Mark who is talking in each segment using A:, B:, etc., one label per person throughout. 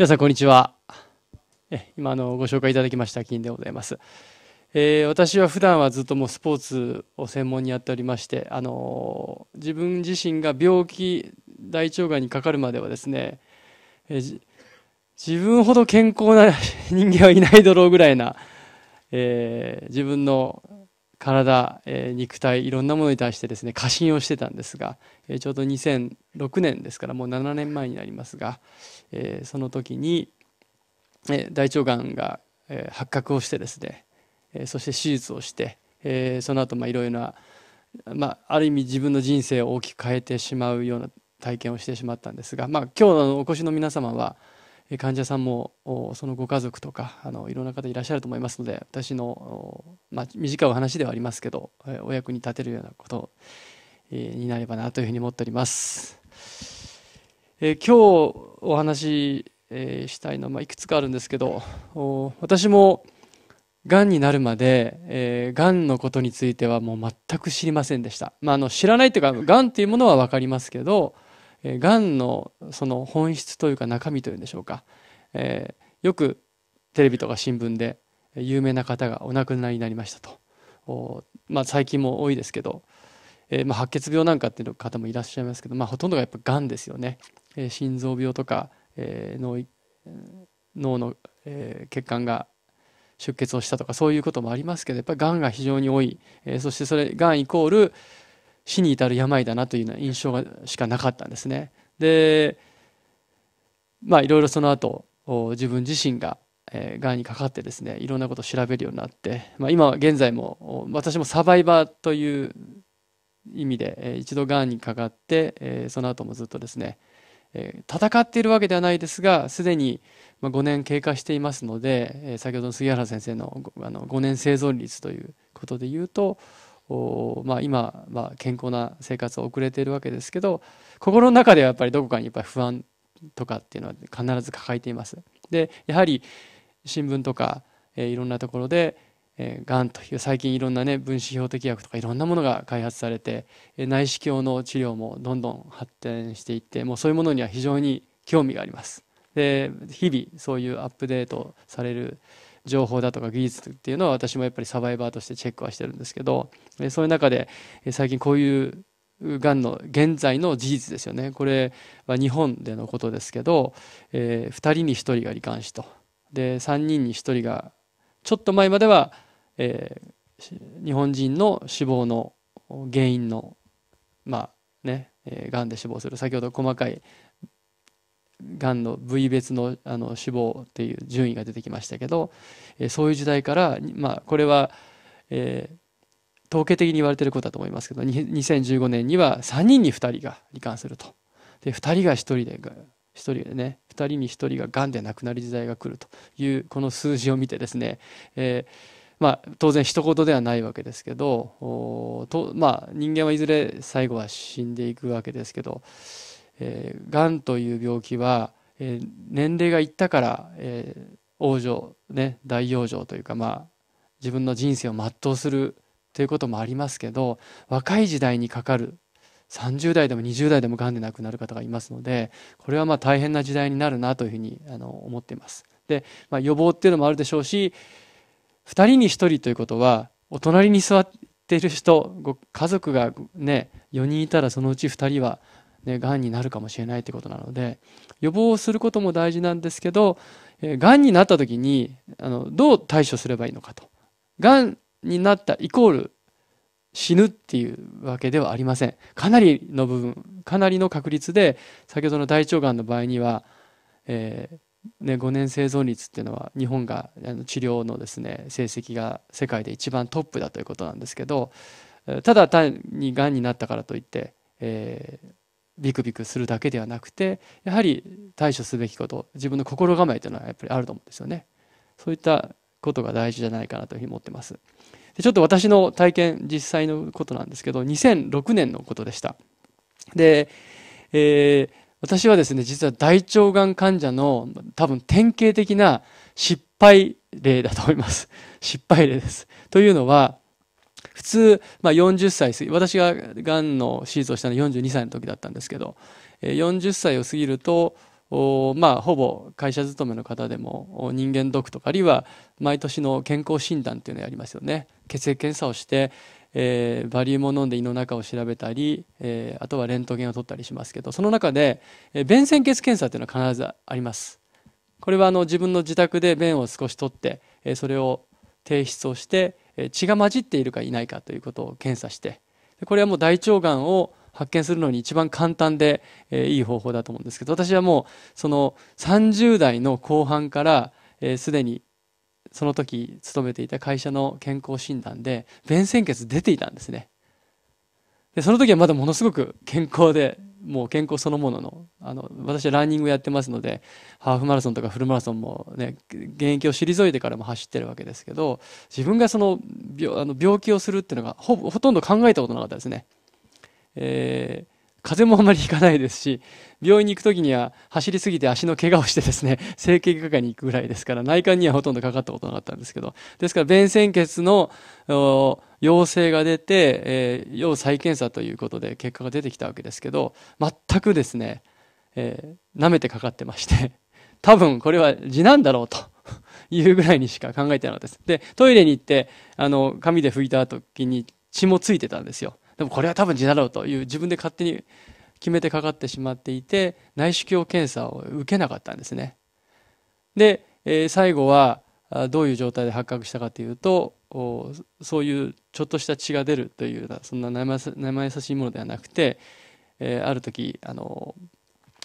A: 皆さん、こんにちは。今のご紹介いただきました金でございます。えー、私は普段はずっともうスポーツを専門にやっておりまして、あのー、自分自身が病気大腸がんにかかるまではですね、えー、自分ほど健康な人間はいないだろうぐらいな、えー、自分の体、えー、肉体いろんなものに対してですね過信をしてたんですが、えー、ちょうど2006年ですからもう7年前になりますが、えー、その時に、えー、大腸がんが、えー、発覚をしてですね、えー、そして手術をして、えー、その後まあいろいろな、まあ、ある意味自分の人生を大きく変えてしまうような体験をしてしまったんですが、まあ、今日のお越しの皆様は患者さんもそのご家族とかあのいろんな方いらっしゃると思いますので私の、まあ、短いお話ではありますけどお役に立てるようなことになればなというふうに思っております。え今日お話し、したいのは、まあ、いくつかあるんですけど私もがんになるまで、えー、がんのことについてはもう全く知りませんでした、まあ、あの知らないというかがんというものは分かりますけどえがんのその本質というか中身というんでしょうか、えー、よくテレビとか新聞で有名な方がお亡くなりになりましたと、まあ、最近も多いですけど、えー、まあ、白血病なんかっていう方もいらっしゃいますけど、まあ、ほとんどがやっぱがんですよね、えー、心臓病とか、えー、脳脳の、えー、血管が出血をしたとかそういうこともありますけどやっぱりがんが非常に多い、えー、そしてそれがんイコール、死に至る病だなというような印象がしかなかったんですね。でまあいろいろその後自分自身ががんにかかってですねいろんなことを調べるようになって、まあ、今現在も私もサバイバーという意味で一度がんにかかってその後もずっとですね戦っているわけではないですがすでに5年経過していますので先ほどの杉原先生のあの5年生存率ということでいうとまあ、今、まあ、健康な生活を送れているわけですけど心の中ではやっぱりどこかにやっぱり不安とかっていうのは必ず抱えています。でやはり新聞とか、えー、いろんなところで、えー、がんという最近いろんなね分子標的薬とかいろんなものが開発されて、えー、内視鏡の治療もどんどん発展していってもうそういうものには非常に興味があります。で日々そういうアップデートされる情報だとか技術っていうのは私もやっぱりサバイバーとしてチェックはしてるんですけどそういう中で最近こういうがんの現在の事実ですよねこれは日本でのことですけど、えー、2人に1人が罹患しとで3人に1人がちょっと前までは、えー、日本人の死亡の原因のまあね、えー、がんで死亡する先ほど細かいがんの部位別のあの死亡っていう順位が出てきましたけど、えそういう時代から、まあ、これは、えー、統計的に言われてることだと思いますけど2015年には3人に2人が罹患するとで2人が1人で1人でね2人に1人ががんで亡くなる時代が来るというこの数字を見てですね、えーまあ、当然一言ではないわけですけどと、まあ、人間はいずれ最後は死んでいくわけですけどがんという病気は、えー、年齢がいったから、えー、往生、ね、大養女というか、まあ、自分の人生を全うするということもありますけど若い時代にかかる30代でも20代でもがんで亡くなる方がいますのでこれはまあ大変な時代になるなというふうにあの思っています。で、まあ、予防っていうのもあるでしょうし2人に1人ということはお隣に座っている人ご家族がね4人いたらそのうち2人はね、癌になるかもしれないってことなので、予防をすることも大事なんですけど、えー、癌になった時に、あの、どう対処すればいいのかと。癌になったイコール死ぬっていうわけではありません。かなりの部分、かなりの確率で、先ほどの大腸がんの場合には、えー、ね、5年生存率っていうのは日本があの治療のですね成績が世界で一番トップだということなんですけどただ単にがんになったからといって、えービクビクするだけではなくてやはり対処すべきこと自分の心構えというのはやっぱりあると思うんですよねそういったことが大事じゃないかなというふうに思ってますでちょっと私の体験実際のことなんですけど2006年のことでしたで、えー、私はですね実は大腸がん患者の多分典型的な失敗例だと思います失敗例ですというのは普通、まあ、40歳過ぎ私ががんの手術をしたのは42歳の時だったんですけど40歳を過ぎるとおまあ、ほぼ会社勤めの方でも人間ドックとかあるいは毎年の健康診断っていうのをやりますよね血液検査をして、えー、バリウムを飲んで胃の中を調べたり、えー、あとはレントゲンを取ったりしますけどその中で、えー、便潜血検査っていうのは必ずありますこれはあの自分の自宅で便を少し取って、えー、それを提出をして、血が混じっているかいないかということを検査してこれはもう大腸がんを発見するのに一番簡単で、えいい方法だと思うんですけど私はもうその30代の後半からすで、にその時勤めていた会社の健康診断で便潜血出ていたんですねでその時はまだものすごく健康でもう健康そのもののあの私はランニングやってますのでハーフマラソンとかフルマラソンもね現役を退いてからも走ってるわけですけど自分がその病あの病気をするっていうのがほほとんど考えたことなかったですね。えー風邪もあまりひかないですし病院に行く時には走りすぎて足の怪我をしてですね 整形外科に行くぐらいですから内科にはほとんどかかったことなかったんですけどですから便潜血の陽性が出て、えー、要再検査ということで結果が出てきたわけですけど全くですね、えー、舐めてかかってまして 多分これは痔なんだろうと。いうぐらいにしか考えてなかったです。で、トイレに行って、あの、紙で拭いた時に血もついてたんですよ。でもこれは多分痔だろうという自分で勝手に決めてかかってしまっていて内視鏡検査を受けなかったんですねで、えー、最後はどういう状態で発覚したかというとそういうちょっとした血が出るというなそんな生優しいものではなくて、えー、ある時あの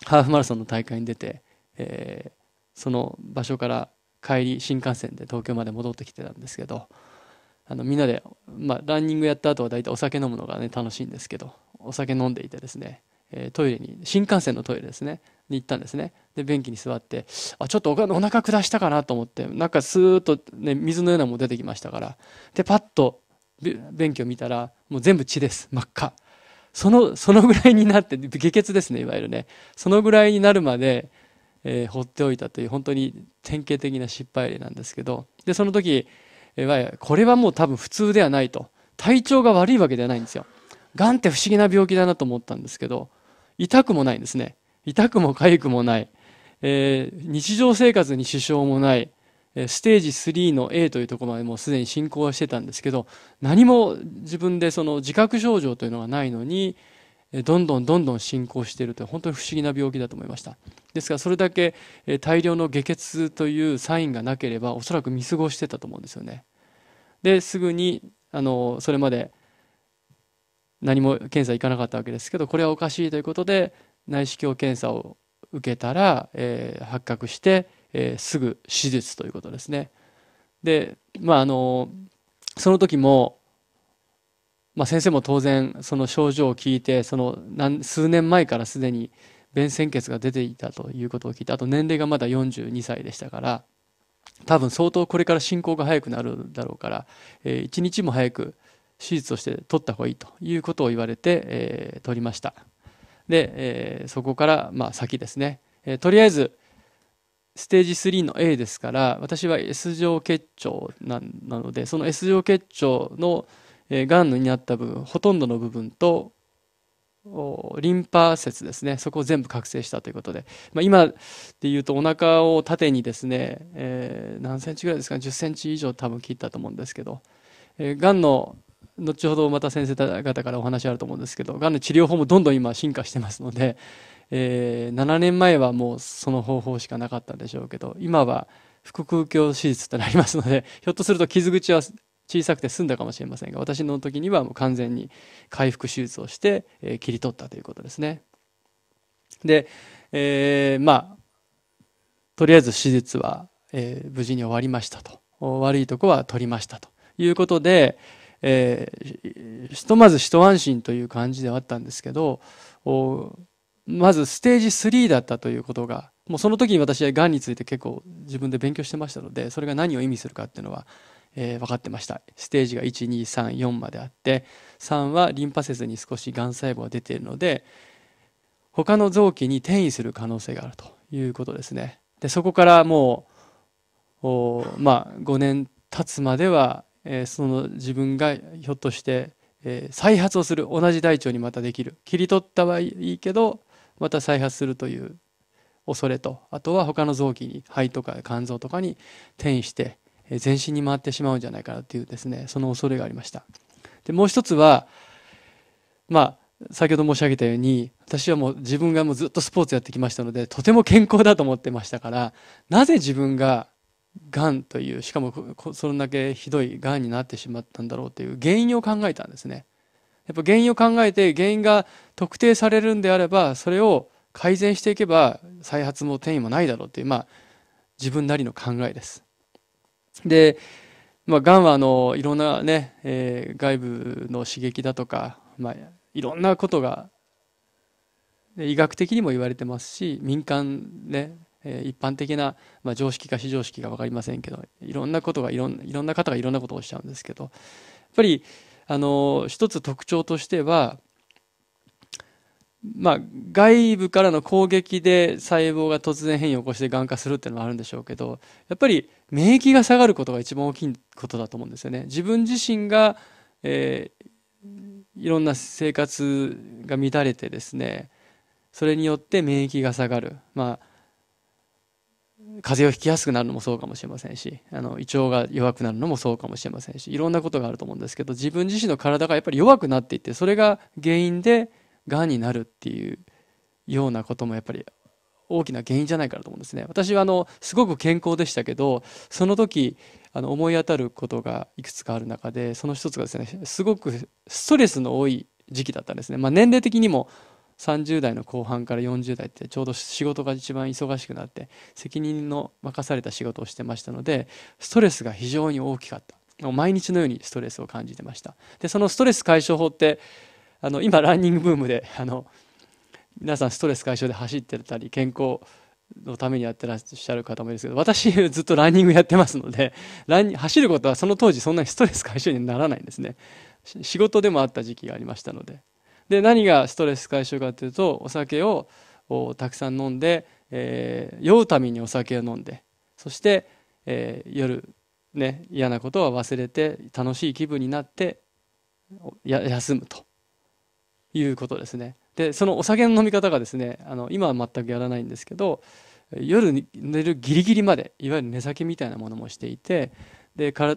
A: ハーフマラソンの大会に出て、えー、その場所から帰り新幹線で東京まで戻ってきてたんですけどあのみんなで、まあ、ランニングやった後は大体お酒飲むのがね楽しいんですけどお酒飲んでいてですね、えー、トイレに新幹線のトイレですねに行ったんですねで便器に座ってあちょっとおお腹下したかなと思ってなんかスーッと、ね、水のようなもの出てきましたからでパッと便器を見たらもう全部血です真っ赤そのそのぐらいになって下血ですねいわゆるねそのぐらいになるまでえー、放っておいたという本当に典型的な失敗例なんですけどでその時これはもう多分普通ではないと。体調が悪いわけではないんですよ。がんって不思議な病気だなと思ったんですけど、痛くもないんですね。痛くも痒くもない。えー、日常生活に支障もない。ステージ3の A というところまでもうすでに進行はしてたんですけど、何も自分でその自覚症状というのがないのに、どんどんどんどん進行していると本当に不思議な病気だと思いました。ですからそれだけ大量の下血というサインがなければおそらく見過ごしてたと思うんですよね。ですぐにあのそれまで何も検査行かなかったわけですけどこれはおかしいということで内視鏡検査を受けたら、えー、発覚して、えー、すぐ手術ということですね。でまああのその時も、まあ、先生も当然その症状を聞いてその何数年前からすでに便潜血が出ていたということを聞いてあと年齢がまだ42歳でしたから多分相当これから進行が早くなるだろうから、えー、一日も早く手術をして取った方がいいということを言われて、えー、取りましたで、えー、そこから、まあ、先ですね、えー、とりあえずステージ3の A ですから私は S 状結腸ななのでその S 状結腸のがん、になった部分ほとんどの部分とリンパ節ですねそこを全部覚醒したということで、まあ、今でいうとお腹を縦にですね、えー、何センチぐらいですか1 0センチ以上多分切ったと思うんですけど、えー、がんの後ほどまた先生方からお話あると思うんですけどがんの治療法もどんどん今進化してますので、えー、7年前はもうその方法しかなかったんでしょうけど今は腹腔鏡手術となりますのでひょっとすると傷口は小さくて済んだかもしれませんが私の時にはもう完全に回復手術をして、えー、切り取ったということですねで、えー、まあとりあえず手術は、えー、無事に終わりましたと悪いとこは取りましたということで、えー、ひとまず一安心という感じではあったんですけどまずステージ3だったということがもうその時に私はがんについて結構自分で勉強してましたのでそれが何を意味するかっていうのはえー、分かってましたステージが1234まであって3はリンパ節に少しがん細胞が出ているので他の臓器に転移する可能性があるということですねでそこからもうまあ、5年経つまでは、えー、その自分がひょっとして、えー、再発をする同じ大腸にまたできる切り取ったはいいけどまた再発するという恐れとあとは他の臓器に肺とか肝臓とかに転移して全身に回ってしまうんじゃないかなっていうですねその恐れがありましたでもう一つはまあ先ほど申し上げたように私はもう自分がもうずっとスポーツやってきましたのでとても健康だと思ってましたからなぜ自分ががんというしかもそれだけひどいがんになってしまったんだろうという原因を考えたんですねやっぱ原因を考えて原因が特定されるんであればそれを改善していけば再発も転移もないだろうっていうまあ自分なりの考えですで、まあ、がんはあのいろんなね、えー、外部の刺激だとか、まあ、いろんなことが医学的にも言われてますし民間ね一般的な、まあ、常識か非常識か分かりませんけどいろんなことがいろんいろんな方がいろんなことをおっしゃるんですけどやっぱりあの一つ特徴としては、まあ、外部からの攻撃で細胞が突然変異を起こしてがん化するっていうのはあるんでしょうけどやっぱり免疫が下がることが一番大きいことだと思うんですよね。自分自身が、えー、いろんな生活が乱れてですねそれによって免疫が下がる、まあ、風邪をひきやすくなるのもそうかもしれませんしあの胃腸が弱くなるのもそうかもしれませんしいろんなことがあると思うんですけど自分自身の体がやっぱり弱くなっていってそれが原因でがんになるっていうようなこともやっぱり大きな原因じゃないかなと思うんですね。私はあのすごく健康でしたけどその時あの思い当たることがいくつかある中でその一つがですねすごくストレスの多い時期だったんですね。まあ、年齢的にも30代の後半から40代ってちょうど仕事が一番忙しくなって責任の任された仕事をしてましたのでストレスが非常に大きかった毎日のようにストレスを感じてましたでそのストレス解消法ってあの今ランニングブームであの皆さんストレス解消で走ってたり健康のためにやってらっしゃる方もいるんですけど私ずっとランニングやってますので ラン走ることはその当時そんなにストレス解消にならないんですね仕事でもあった時期がありましたのでで何がストレス解消かというとお酒をたくさん飲んで、えー、酔うためにお酒を飲んでそして、えー、夜ね嫌なことは忘れて楽しい気分になってや休むということですね。でそのお酒の飲み方がですねあの今は全くやらないんですけど夜寝るギリギリまでいわゆる寝酒みたいなものもしていてでから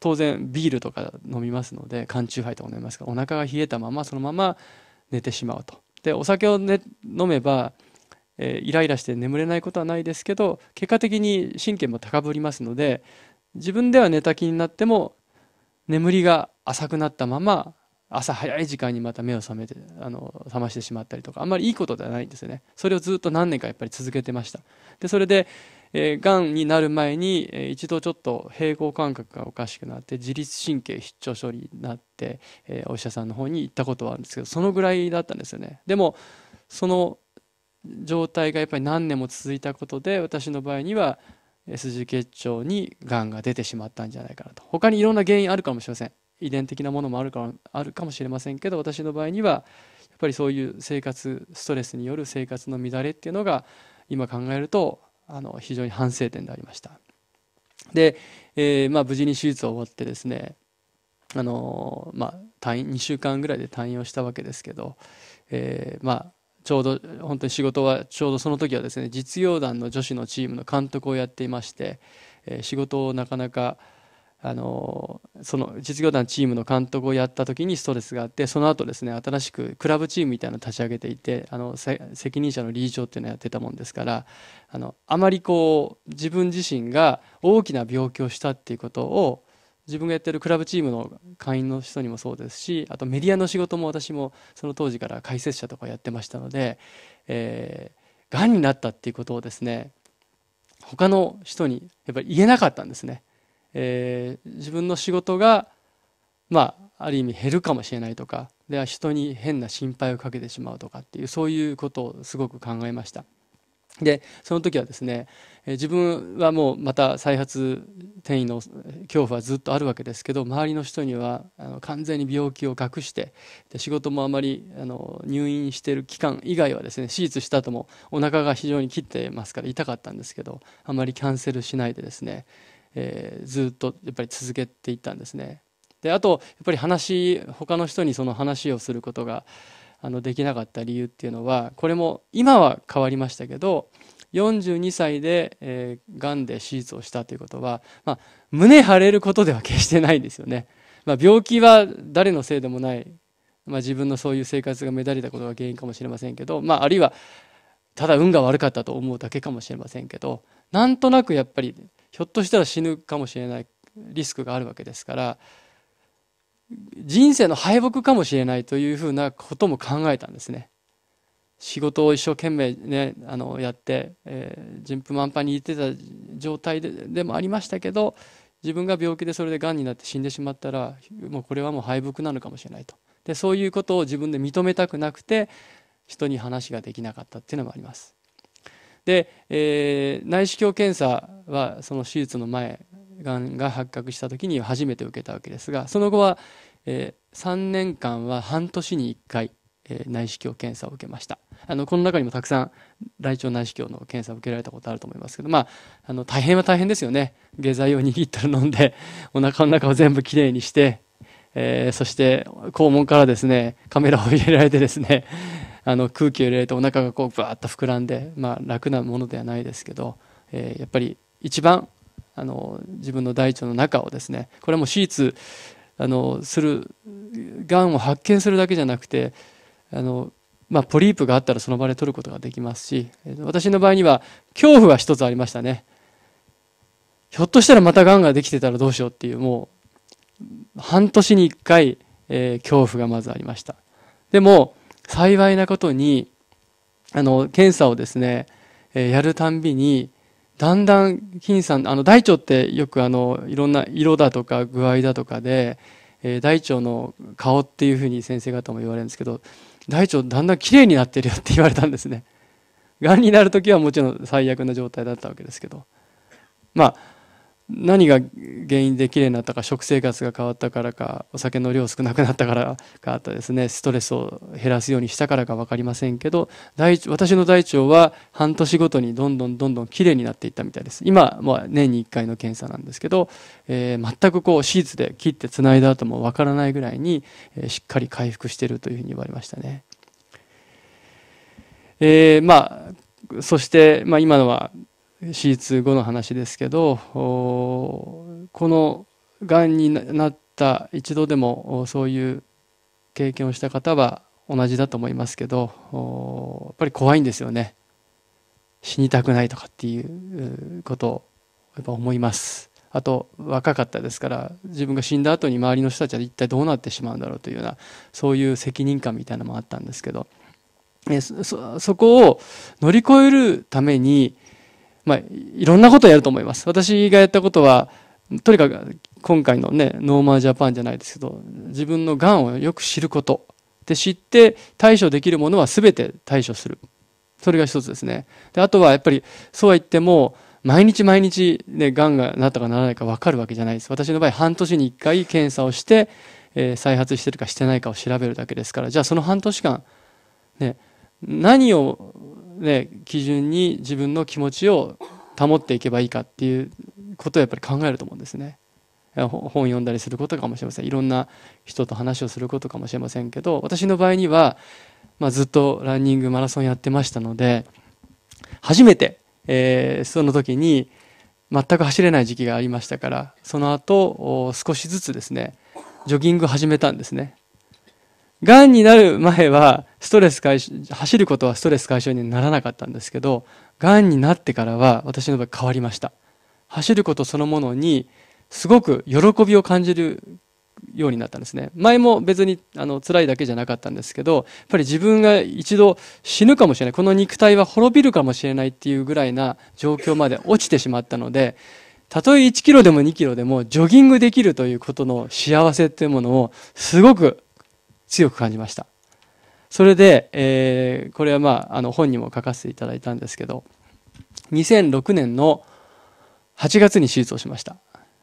A: 当然ビールとか飲みますので缶チューハイとか飲みますからお腹が冷えたままそのまま寝てしまうと。でお酒を、ね、飲めばえイライラして眠れないことはないですけど結果的に神経も高ぶりますので自分では寝た気になっても眠りが浅くなったまま朝早い時間にまた目を覚めてあの覚ましてしまったりとかあんまりいいことではないんですよねそれをずっと何年かやっぱり続けてましたでそれでえー、がんになる前に、えー、一度ちょっと平衡感覚がおかしくなって自律神経失調症になって、えー、お医者さんの方に行ったことはあるんですけどそのぐらいだったんですよねでもその状態がやっぱり何年も続いたことで私の場合には S 字結腸にがんが出てしまったんじゃないかなと他にいろんな原因あるかもしれません遺伝的なものもあるかあるかもしれませんけど私の場合にはやっぱりそういう生活ストレスによる生活の乱れっていうのが今考えるとあの非常に反省点でありましたで、えー、まあ、無事に手術を終わってですねあのまあ、退院2週間ぐらいで退院をしたわけですけど、えー、まあ、ちょうど本当に仕事はちょうどその時はですね実業団の女子のチームの監督をやっていまして、え仕事をなかなかあのその実業団チームの監督をやった時にストレスがあってその後ですね新しくクラブチームみたいなのを立ち上げていてあの責任者の理事長っていうのをやってたもんですからあのあまりこう自分自身が大きな病気をしたっていうことを自分がやってるクラブチームの会員の人にもそうですしあとメディアの仕事も私もその当時から解説者とかやってましたので、えー、がんになったっていうことをですね他の人にやっぱり言えなかったんですね。えー、自分の仕事が、まあ、ある意味減るかもしれないとかでは人に変な心配をかけてしまうとかっていうそういうことをすごく考えました。でその時はですね、えー、自分はもうまた再発転移の恐怖はずっとあるわけですけど周りの人にはあの完全に病気を隠してで仕事もあまりあの入院している期間以外はですね手術した後もお腹が非常に切ってますから痛かったんですけどあまりキャンセルしないでですねえー、ずっとやっぱり続けていったんですね。であとやっぱり話他の人にその話をすることがあのできなかった理由っていうのはこれも今は変わりましたけど42歳で、えー、癌で手術をしたということは、まあ、胸張れることでは決してないですよね。まあ、病気は誰のせいでもない、まあ、自分のそういう生活が乱れたことが原因かもしれませんけど、まあ、あるいはただ運が悪かったと思うだけかもしれませんけどなんとなくやっぱりひょっとしたら死ぬかもしれないリスクがあるわけですから人生の敗北かもしれないというふうなことも考えたんですね。仕事を一生懸命、ね、あのやって、えー、順風満帆にいってた状態ででもありましたけど自分が病気でそれでがんになって死んでしまったらもうこれはもう敗北なのかもしれないとでそういうことを自分で認めたくなくて人に話ができなかったっていうのもあります。で、えー、内視鏡検査はその手術の前がんが発覚した時に初めて受けたわけですがその後は、えー、3年間は半年に1回、えー、内視鏡検査を受けましたあのこの中にもたくさん大腸内視鏡の検査を受けられたことあると思いますけど、まあ、あの大変は大変ですよね下剤を2リットル飲んでお腹の中を全部きれいにして、えー、そして肛門からですねカメラを入れられてですねあの空気を入れるとお腹がこうバーッと膨らんで、まあ、楽なものではないですけど、えー、やっぱり一番あの自分の大腸の中をですねこれはもう手術あのするがんを発見するだけじゃなくてあの、まあ、ポリープがあったらその場で取ることができますし私の場合には恐怖が一つありましたねひょっとしたらまたがんができてたらどうしようっていうもう半年に1回、えー、恐怖がまずありましたでも幸いなことに、あの、検査をですね、えー、やるたんびに、だんだん、金さん、あの、大腸ってよくあの、いろんな色だとか具合だとかで、えー、大腸の顔っていうふうに先生方も言われるんですけど、大腸だんだん綺麗になってるよって言われたんですね。がんになる時はもちろん最悪な状態だったわけですけど。まあ、何が原因で綺麗になったか食生活が変わったからかお酒の量少なくなったからかあったですねストレスを減らすようにしたからか分かりませんけど大私の大腸は半年ごとにどんどんどんどん綺麗になっていったみたいです今う年に1回の検査なんですけど、えー、全くこうシーツで切ってつないだ後も分からないぐらいに、えー、しっかり回復してるというふうに言われましたね。えー、まあそして、まあ、今のは手術後の話ですけどこのがんになった一度でもそういう経験をした方は同じだと思いますけどやっぱり怖いんですよね死にたくないとかっていうことをやっぱ思いますあと若かったですから自分が死んだ後に周りの人たちは一体どうなってしまうんだろうというようなそういう責任感みたいなのもあったんですけどそそこを乗り越えるためにまあ、いろんなことをやると思います。私がやったことは、とにかく今回のね、ノーマージャパンじゃないですけど、自分のがんをよく知ること。で、知って対処できるものは全て対処する。それが一つですね。で、あとはやっぱり、そうは言っても、毎日毎日ね、がんがなったかならないか分かるわけじゃないです。私の場合、半年に1回検査をして、えー、再発してるかしてないかを調べるだけですから、じゃあその半年間、ね、何をね、基準に自分の気持ちを保っていけばいいかっていうことをやっぱり考えると思うんですね。本読んだりすることかもしれませんいろんな人と話をすることかもしれませんけど私の場合には、まあ、ずっとランニングマラソンやってましたので初めて、えー、その時に全く走れない時期がありましたからその後少しずつですねジョギング始めたんですねがんになる前はストレス解消走ることはストレス解消にならなかったんですけどがんになってからは私の場合変わりました走ることそのものにすごく喜びを感じるようになったんですね前も別にあの辛いだけじゃなかったんですけどやっぱり自分が一度死ぬかもしれないこの肉体は滅びるかもしれないっていうぐらいな状況まで落ちてしまったのでたとえ1キロでも2キロでもジョギングできるということの幸せっていうものをすごく強く感じました。それで、えー、これはまあ、あの本にも書かせていただいたんですけど、2006年の8月に手術をしました。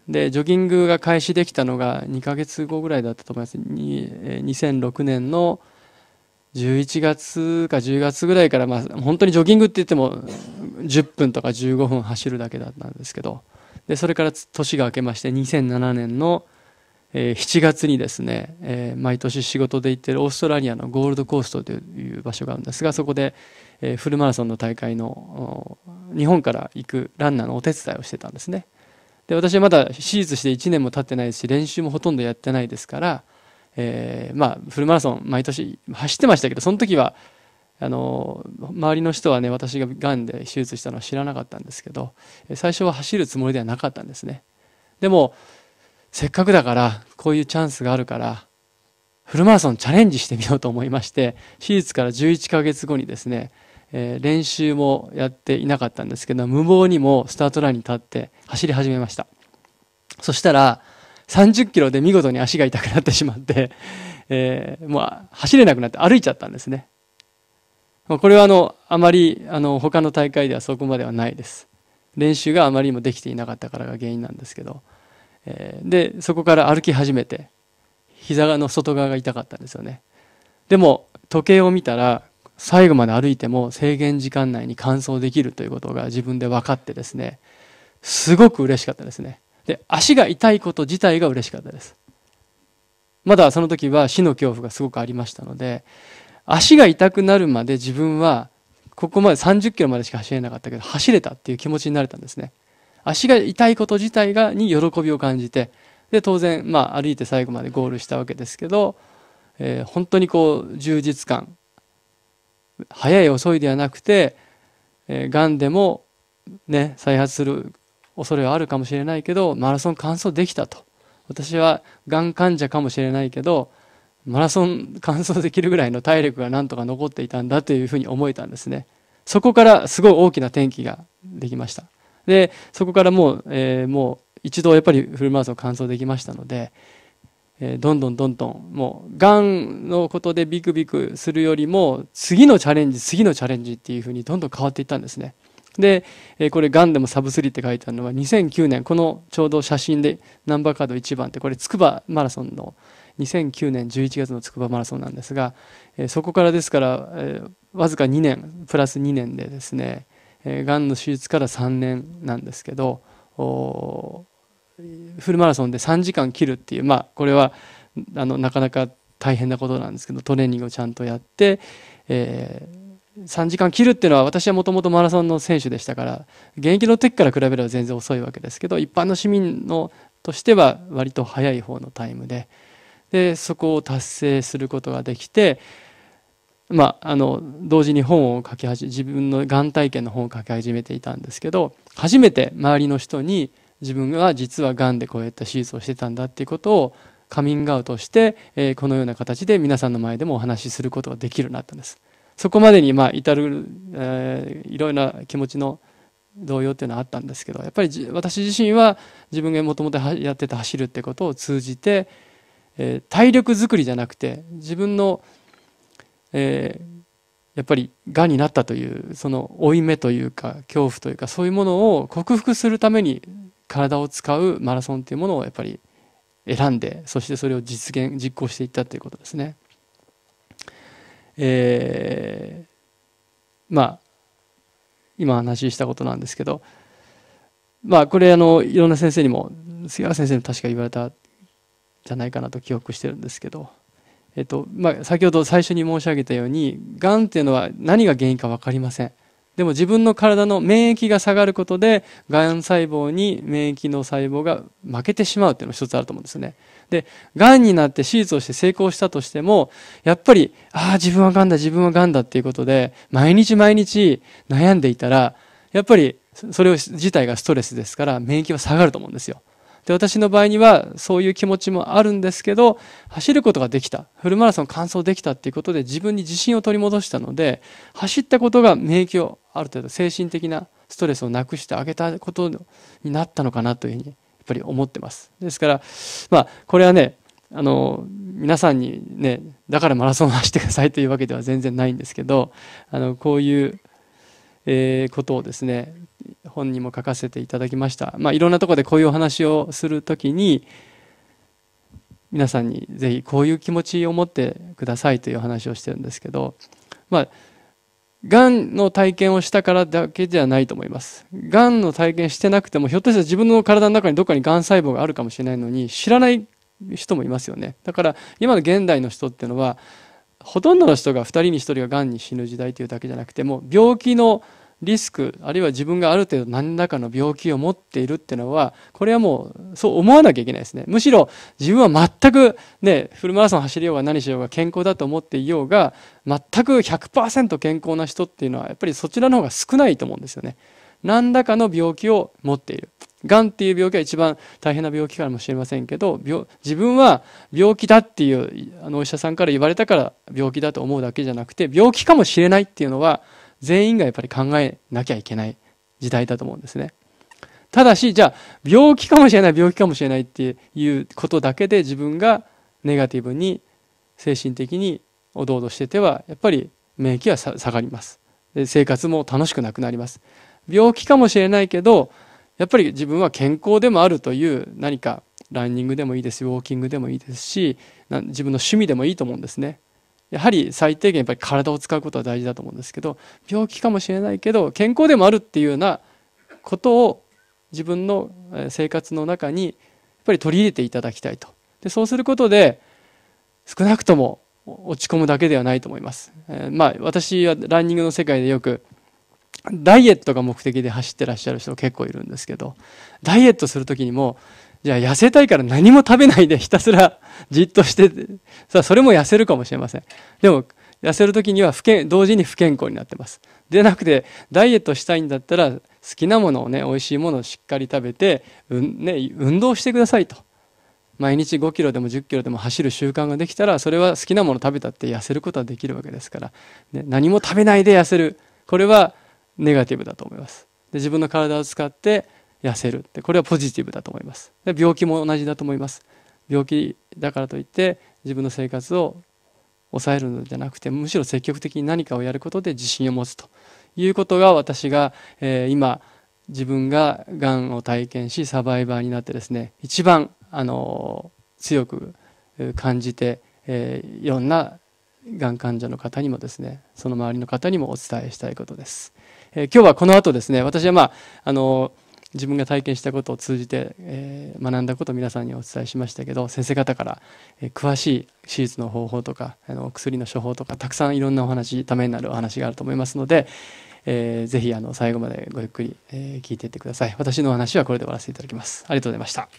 A: で、ジョギングが開始できたのが2ヶ月後ぐらいだったと思います。2006年の11月か10月ぐらいから、まあ、本当にジョギングって言っても10分とか15分走るだけだったんですけど、で、それから年が明けまして2007年のえー、7月にですね、えー、毎年仕事で行ってるオーストラリアのゴールドコーストという場所があるんですがそこで、えー、フルマラソンの大会の日本から行くランナーのお手伝いをしてたんですねで私はまだ手術して1年も経ってないですし練習もほとんどやってないですから、えー、まあフルマラソン毎年走ってましたけどその時はあの周りの人はね私ががんで手術したのは知らなかったんですけど最初は走るつもりではなかったんですねでもせっかくだからこういうチャンスがあるからフルマラソンチャレンジしてみようと思いまして手術から11ヶ月後にですね、えー、練習もやっていなかったんですけど無謀にもスタートラインに立って走り始めましたそしたら30キロで見事に足が痛くなってしまって、えー、もう走れなくなって歩いちゃったんですねこれはあのあまりあの他の大会ではそこまではないです練習があまりにもできていなかったからが原因なんですけどえー、でそこから歩き始めて膝の外側が痛かったんですよねでも時計を見たら最後まで歩いても制限時間内に完走できるということが自分で分かってですねすごく嬉しかったですねで足が痛いこと自体が嬉しかったですまだその時は死の恐怖がすごくありましたので足が痛くなるまで自分はここまで30キロまでしか走れなかったけど走れたっていう気持ちになれたんですね足が痛いこと自体がに喜びを感じてで当然、まあ、歩いて最後までゴールしたわけですけど、えー、本当にこう充実感早い遅いではなくて、えー、がんでも、ね、再発する恐れはあるかもしれないけどマラソン完走できたと私はがん患者かもしれないけどマラソン完走できるぐらいの体力がなんとか残っていたんだというふうに思えたんですねそこからすごい大きな転機ができましたでそこからもう,、えー、もう一度やっぱりフルマラソン完走できましたので、えー、どんどんどんどんもうがんのことでビクビクするよりも次のチャレンジ次のチャレンジっていうふうにどんどん変わっていったんですね。で、えー、これ「がんでもサブスリーって書いてあるのは2009年このちょうど写真でナンバーカード1番ってこれつくばマラソンの2009年11月のつくばマラソンなんですが、えー、そこからですから、えー、わずか2年プラス2年でですねえがんの手術から3年なんですけどフルマラソンで3時間切るっていうまあこれはあのなかなか大変なことなんですけどトレーニングをちゃんとやって、えー、3時間切るっていうのは私はもともとマラソンの選手でしたから現役の時から比べれば全然遅いわけですけど一般の市民のとしては割と早い方のタイムででそこを達成することができてまあ、あの同時に本を書き始め自分のがん体験の本を書き始めていたんですけど初めて周りの人に自分は実はがんでこうやって手術をしてたんだっていうことをカミングアウトして、えー、このような形で皆さんの前でもお話しすることができるようになったんです。そこまでにまあ至る、えー、いろいろな気持ちの動揺っていうのはあったんですけどやっぱり私自身は自分がもともとやってた走るってことを通じて、えー、体力づくりじゃなくて自分のえー、やっぱりがんになったというその負い目というか恐怖というかそういうものを克服するために体を使うマラソンというものをやっぱり選んでそしてそれを実現実行していったということですね。えー、まあ今話したことなんですけどまあこれあのいろんな先生にも杉原先生に確か言われたじゃないかなと記憶してるんですけど。えっとまあ、先ほど最初に申し上げたようにがんっていうのは何が原因か分かりませんでも自分の体の免疫が下がることでがん細胞に免疫の細胞が負けてしまうっていうのが一つあると思うんですねでがんになって手術をして成功したとしてもやっぱりああ自分はがんだ自分はがんだっていうことで毎日毎日悩んでいたらやっぱりそれ自体がストレスですから免疫は下がると思うんですよで、私の場合にはそういう気持ちもあるんですけど、走ることができた。フルマラソン完走できたっていうことで自分に自信を取り戻したので、走ったことが免疫をある程度精神的なストレスをなくしてあげたことになったのかなというふうに、やっぱり思ってます。ですから、まあ、これはね、あの、皆さんにね、だからマラソン走ってくださいというわけでは全然ないんですけど、あの、こういう、えー、ことをですね、本にも書かせていただきました、まあ、いろんなところでこういうお話をするときに皆さんにぜひこういう気持ちを持ってくださいという話をしてるんですけどまあがんの体験をしたからだけではないと思います。がんの体験してなくても、ひょっとしたら自分の体の中にどっかにがん細胞があるかもしれないのに、知らない人もいますよね。だから、今の現代の人っていうのは、ほとんどの人が2人に1人ががんに死ぬ時代というだけじゃなくても、病気のリスクあるいは自分がある程度何らかの病気を持っているっていうのはこれはもうそう思わなきゃいけないですねむしろ自分は全くねフルマラソン走りようが何しようが健康だと思っていようが全く100%健康な人っていうのはやっぱりそちらの方が少ないと思うんですよね何らかの病気を持っているがんっていう病気は一番大変な病気かもしれませんけど自分は病気だっていうあのお医者さんから言われたから病気だと思うだけじゃなくて病気かもしれないっていうのは全員がやっぱり考えなきゃいけない時代だと思うんですね。ただし、じゃあ、病気かもしれない、病気かもしれないっていうことだけで自分がネガティブに精神的におどおどしてては、やっぱり免疫は下がります。で生活も楽しくなくなります。病気かもしれないけど、やっぱり自分は健康でもあるという何かランニングでもいいですウォーキングでもいいですし自分の趣味でもいいと思うんですねやはり最低限やっぱり体を使うことは大事だと思うんですけど病気かもしれないけど健康でもあるっていうようなことを自分の生活の中にやっぱり取り入れていただきたいとでそうすることで少なくとも落ち込むだけではないと思います、えー、まあ私はランニングの世界でよくダイエットが目的で走ってらっしゃる人結構いるんですけどダイエットする時にもじゃあ痩せたいから何も食べないで ひたすらじっとしてさあそれも痩せるかもしれませんでも痩せるときには不健同時に不健康になってますでなくてダイエットしたいんだったら好きなものをね美味しいものをしっかり食べて、うんね、運動してくださいと毎日5キロでも10キロでも走る習慣ができたらそれは好きなもの食べたって痩せることはできるわけですから、ね、何も食べないで痩せるこれはネガティブだと思いますで自分の体を使って痩せるってこれはポジティブだと思いますで病気も同じだと思います病気だからといって自分の生活を抑えるのじゃなくてむしろ積極的に何かをやることで自信を持つということが私が、えー、今自分ががんを体験しサバイバーになってですね一番あの強く感じて、えー、いろんながん患者の方にもですねその周りの方にもお伝えしたいことです、えー、今日はこの後ですね私はまああの自分が体験したことを通じて、えー、学んだことを皆さんにお伝えしましたけど先生方から、えー、詳しい手術の方法とかあの薬の処方とかたくさんいろんなお話ためになるお話があると思いますので、えー、ぜひあの最後までごゆっくり、え聞いていってください私のお話はこれで終わらせていただきますありがとうございました